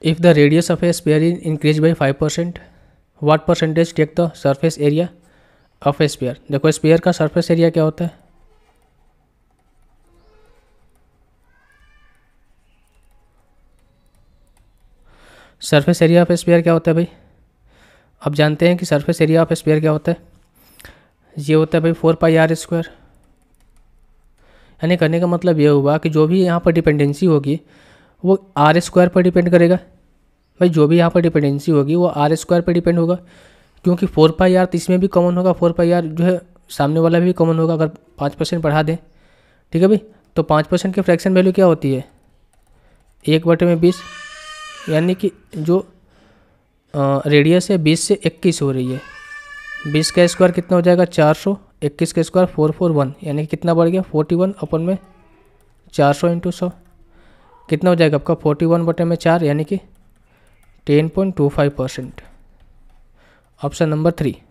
If the radius of a sphere is increased by 5%, what percentage take the surface area of a sphere? देखो sphere का surface area क्या होता है surface area of spare क्या होता है भाई अब जानते हैं कि सरफेस एरिया ऑफ स्पेयर क्या होता है ये होता है भाई फोर पाई आर स्क्वायर यानी करने का मतलब ये हुआ कि जो भी यहाँ पर डिपेंडेंसी होगी वो आर स्क्वायर पर डिपेंड करेगा भाई जो भी यहाँ पर डिपेंडेंसी होगी वो आर स्क्वायर पर डिपेंड होगा क्योंकि फोर पाई आर तो इसमें भी कॉमन होगा फोर पाई आर जो है सामने वाला भी कॉमन होगा अगर पाँच परसेंट बढ़ा दें ठीक है भाई तो पाँच परसेंट की फ्रैक्शन वैल्यू क्या होती है एक बटे में बीस यानी कि जो रेडियस है बीस से इक्कीस हो रही है बीस का स्क्वायर कितना हो जाएगा चार सौ इक्कीस का स्क्वायर फोर फोर वन यानी कि कितना बढ़ गया फोर्टी वन अपन में चार सौ इंटू सौ कितना हो जाएगा आपका फोर्टी वन बटे में चार यानी कि ten point two five percent option number three